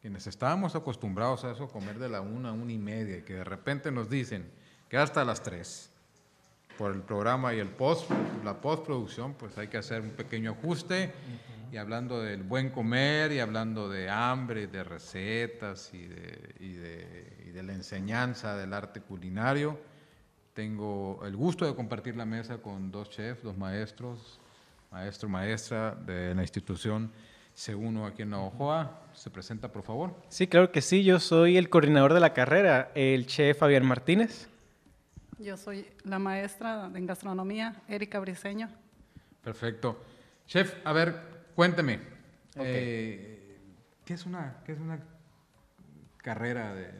quienes estábamos acostumbrados a eso, comer de la una a una y media, que de repente nos dicen que hasta las tres, por el programa y el post, la postproducción, pues hay que hacer un pequeño ajuste. Y hablando del buen comer, y hablando de hambre, de recetas y de, y de la enseñanza del arte culinario, tengo el gusto de compartir la mesa con dos chefs, dos maestros, maestro, maestra de la institución uno aquí en Navajoa. ¿Se presenta, por favor? Sí, claro que sí. Yo soy el coordinador de la carrera, el chef Javier Martínez. Yo soy la maestra en gastronomía, Erika Briceño. Perfecto. Chef, a ver, cuénteme. Eh, ¿qué, es una, es una carrera de,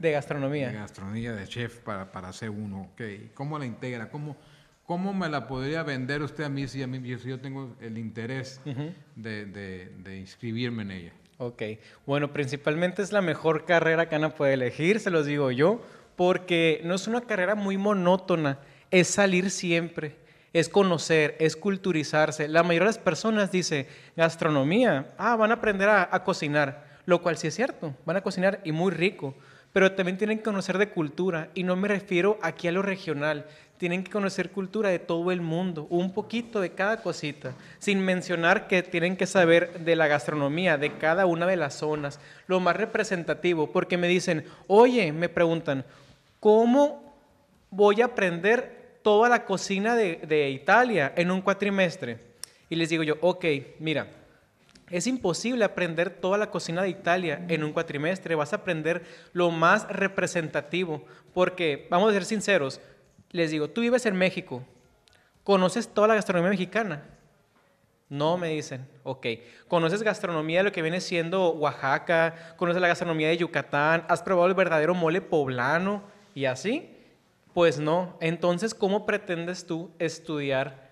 de, gastronomía? De gastronomía, de chef para, para 1 uno. ¿Cómo la integra? ¿Cómo, ¿Cómo me la podría vender usted a mí si, yo tengo el interés de, inscribirme en ella? Ok, bueno, principalmente es la mejor carrera que Ana puede elegir, se los digo yo, porque no es una carrera muy monótona, es salir siempre, es conocer, es culturizarse. La mayoría de las personas dice, gastronomía, ah, van a aprender a cocinar, lo cual sí es cierto, van a cocinar y muy rico, pero también tienen que conocer de cultura, y no me refiero aquí a lo regional, tienen que conocer cultura de todo el mundo, un poquito de cada cosita, sin mencionar que tienen que saber de la gastronomía de cada una de las zonas, lo más representativo, porque me dicen, oye, me preguntan, ¿cómo voy a aprender toda la cocina de, de Italia en un cuatrimestre? Y les digo yo, ok, mira, es imposible aprender toda la cocina de Italia en un cuatrimestre. Vas a aprender lo más representativo. Porque, vamos a ser sinceros, les digo, tú vives en México, ¿conoces toda la gastronomía mexicana? No, me dicen. Ok. ¿Conoces gastronomía de lo que viene siendo Oaxaca? ¿Conoces la gastronomía de Yucatán? ¿Has probado el verdadero mole poblano? ¿Y así? Pues no. Entonces, ¿cómo pretendes tú estudiar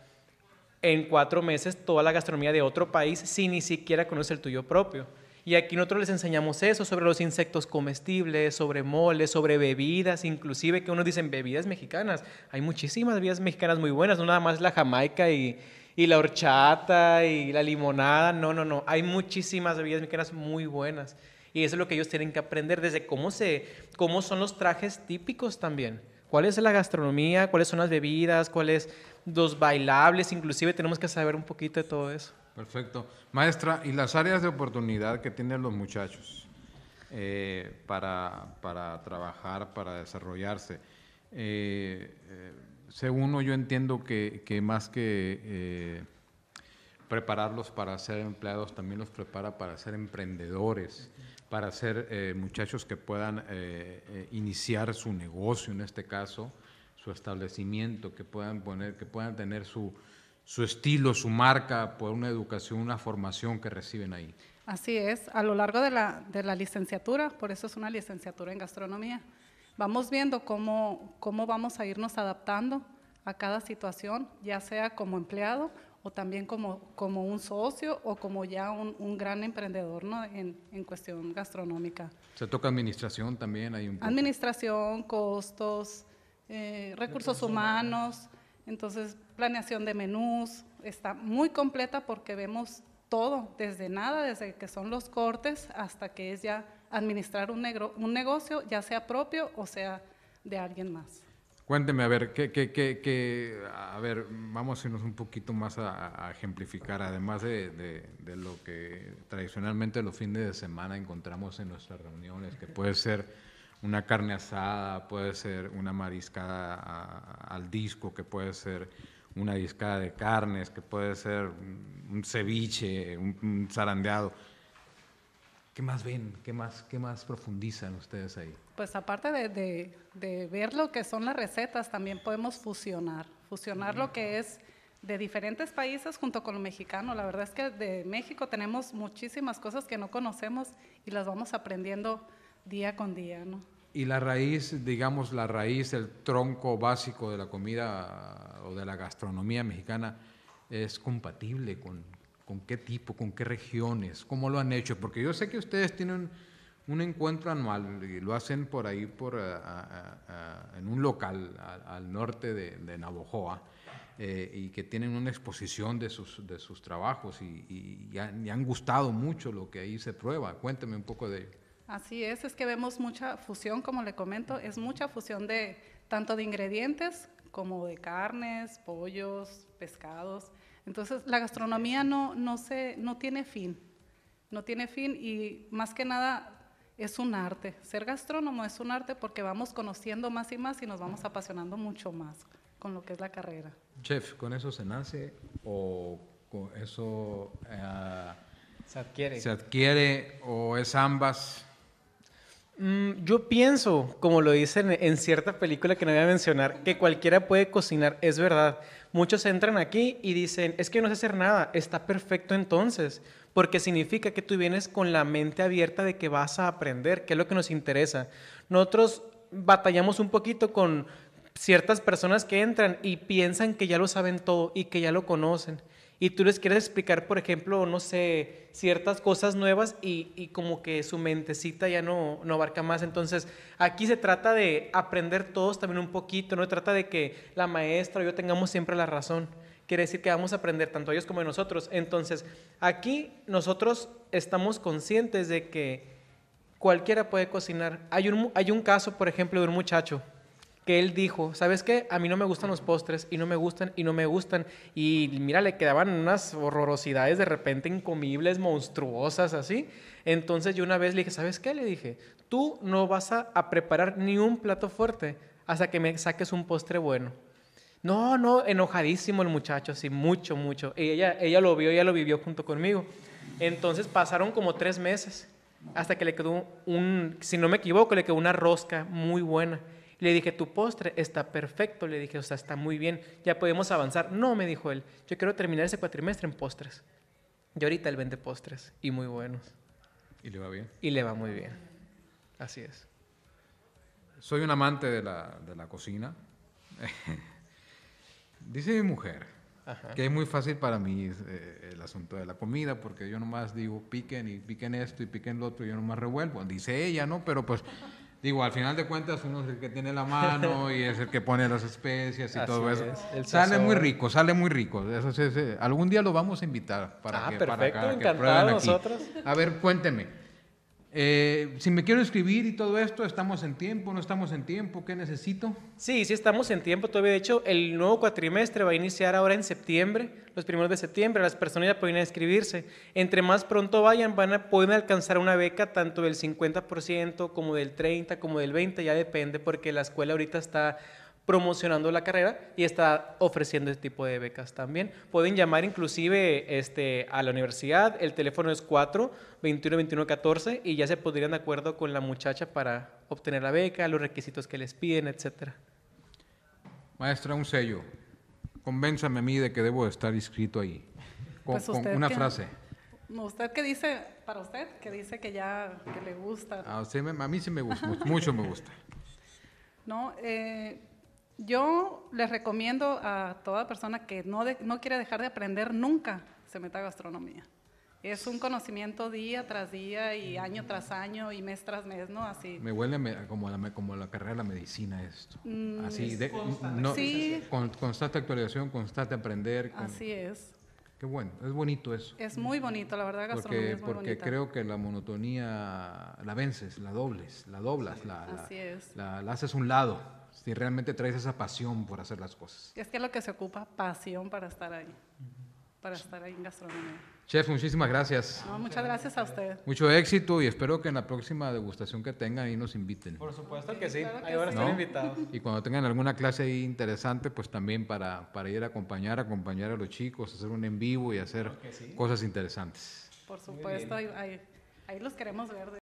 en cuatro meses toda la gastronomía de otro país sin ni siquiera conocer el tuyo propio. Y aquí nosotros les enseñamos eso sobre los insectos comestibles, sobre moles, sobre bebidas, inclusive que uno dicen bebidas mexicanas. Hay muchísimas bebidas mexicanas muy buenas, no nada más la jamaica y, la horchata y la limonada, no, no, no. Hay muchísimas bebidas mexicanas muy buenas. Y eso es lo que ellos tienen que aprender desde cómo, se, cómo son los trajes típicos también cuál es la gastronomía, cuáles son las bebidas, cuáles los bailables, inclusive tenemos que saber un poquito de todo eso. Perfecto. Maestra, ¿y las áreas de oportunidad que tienen los muchachos eh, para, trabajar, para desarrollarse? Eh, eh según yo entiendo que más que eh, prepararlos para ser empleados, también los prepara para ser emprendedores, para ser eh, muchachos que puedan eh, eh, iniciar su negocio, en este caso, su establecimiento, que puedan poner, que puedan tener su, estilo, su marca, por una educación, una formación que reciben ahí. Así es, a lo largo de la, licenciatura, por eso es una licenciatura en gastronomía, vamos viendo cómo, cómo vamos a irnos adaptando a cada situación, ya sea como empleado o también como, un socio o como ya un, gran emprendedor en, en, cuestión gastronómica. Se toca administración también, hay Administración, costos, eh, recursos, humanos, entonces planeación de menús, está muy completa porque vemos todo, desde nada, desde que son los cortes hasta que es ya administrar un, negro, un negocio, ya sea propio o sea de alguien más. Cuénteme, a ver, ¿qué, a ver, vamos a irnos un poquito más a, ejemplificar, además de, de, lo que tradicionalmente los fines de semana encontramos en nuestras reuniones, que puede ser una carne asada, puede ser una mariscada al disco, que puede ser una discada de carnes, que puede ser un ceviche, un zarandeado ¿Qué más ven? ¿Qué más, qué más profundizan ustedes ahí? Pues aparte de, ver lo que son las recetas, también podemos fusionar, fusionar lo que es de diferentes países junto con lo mexicano. La verdad es que de México tenemos muchísimas cosas que no conocemos y las vamos aprendiendo día con día, ¿no? Y la raíz, digamos, la raíz, el tronco básico de la comida o de la gastronomía mexicana es compatible con, ¿Con qué tipo? ¿Con qué regiones? ¿Cómo lo han hecho? Porque yo sé que ustedes tienen un encuentro anual y lo hacen por ahí por, eh, en un local al norte de, Navojoa eh, y que tienen una exposición de sus, trabajos y, han, gustado mucho lo que ahí se prueba. Cuénteme un poco de ello. Así es, es que vemos mucha fusión, como le comento, es mucha fusión de tanto de ingredientes como de carnes, pollos, pescados. Entonces, la gastronomía no, tiene fin, no tiene fin y más que nada es un arte. Ser gastrónomo es un arte porque vamos conociendo más y más y nos vamos apasionando mucho más con lo que es la carrera. Chef, ¿con eso se nace o con eso eh, se, adquiere. se adquiere o es ambas? Mm, yo pienso, como lo dicen en cierta película que no voy a mencionar, que cualquiera puede cocinar, es verdad, Muchos entran aquí y dicen, es que no sé hacer nada, está perfecto entonces, porque significa que tú vienes con la mente abierta de que vas a aprender, que es lo que nos interesa. Nosotros batallamos un poquito con ciertas personas que entran y piensan que ya lo saben todo y que ya lo conocen y tú les quieres explicar, por ejemplo, no sé, ciertas cosas nuevas y, como que su mentecita ya no, no abarca más. Entonces, aquí se trata de aprender todos también un poquito, no se trata de que la maestra o yo tengamos siempre la razón. Quiere decir que vamos a aprender tanto ellos como nosotros. Entonces, aquí nosotros estamos conscientes de que cualquiera puede cocinar. Hay un, hay un caso, por ejemplo, de un muchacho que él dijo, ¿sabes qué? A mí no me gustan los postres y no me gustan y no me gustan. Y mira, le quedaban unas horrorosidades de repente incomibles, monstruosas, así. Entonces yo una vez le dije, ¿sabes qué? Le dije, tú no vas a, preparar ni un plato fuerte hasta que me saques un postre bueno. No, no, enojadísimo el muchacho, así, mucho, mucho. Y ella, ella lo vio, ella lo vivió junto conmigo. Entonces pasaron como tres meses hasta que le quedó un, si no me equivoco, le quedó una rosca muy buena. Le dije, tu postre está perfecto. Le dije, o sea, está muy bien, ya podemos avanzar. No, me dijo él, yo quiero terminar ese cuatrimestre en postres. Y ahorita él vende postres y muy buenos. ¿Y le va bien? Y le va muy bien. Así es. Soy un amante de la, de la cocina. Dice mi mujer que es muy fácil para mí eh, el asunto de la comida porque yo nomás digo piquen y piquen esto y piquen lo otro y yo nomás revuelvo. Dice ella, ¿no? Pero pues Digo, al final de cuentas uno es el que tiene la mano y es el que pone las especias y todo eso. Es, sale muy rico, sale muy rico. Eso algún día lo vamos a invitar para ah, que, para que prueben Nosotros. A ver, cuénteme. Eh, si me quiero escribir y todo esto, ¿estamos en tiempo? ¿No estamos en tiempo? ¿Qué necesito? Sí, sí estamos en tiempo todavía. De hecho, el nuevo cuatrimestre va a iniciar ahora en septiembre, los primeros de septiembre. Las personas ya pueden inscribirse. Entre más pronto vayan, van a, pueden alcanzar una beca tanto del 50% como del 30%, como del 20%, ya depende, porque la escuela ahorita está promocionando la carrera y está ofreciendo este tipo de becas también. Pueden llamar inclusive este, a la universidad, el teléfono es 4 21 21 14 y ya se podrían de acuerdo con la muchacha para obtener la beca, los requisitos que les piden, etcétera. Maestra, un sello. Convénzame a mí de que debo estar inscrito ahí. Con, pues una frase. usted qué dice, para usted, que dice que ya que le gusta. Ah, a, mí sí me gusta, mucho, mucho me gusta. No, eh, yo les recomiendo a toda persona que no, no quiere dejar de aprender nunca se meta a gastronomía. Es un conocimiento día tras día y año tras año y mes tras mes, ¿no? Así. Me huele como, la, como la carrera de la medicina esto. Mm, Así, con, constante actualización, constante aprender. Así es. Qué bueno, es bonito eso. Es muy bonito, la verdad, gastronomía porque, es muy Porque creo que la monotonía la vences, la dobles, la doblas, la, la, la haces un lado si realmente traes esa pasión por hacer las cosas. Es que lo que se ocupa, pasión para estar ahí, para estar ahí en gastronomía. Chef, muchísimas gracias. muchas gracias a usted. Mucho éxito y espero que en la próxima degustación que tengan ahí nos inviten. Por supuesto que sí, ahí ahora a invitados. Y cuando tengan alguna clase ahí interesante, pues también para, para ir a acompañar, acompañar a los chicos, hacer un en vivo y hacer cosas interesantes. Por supuesto, ahí, ahí los queremos ver.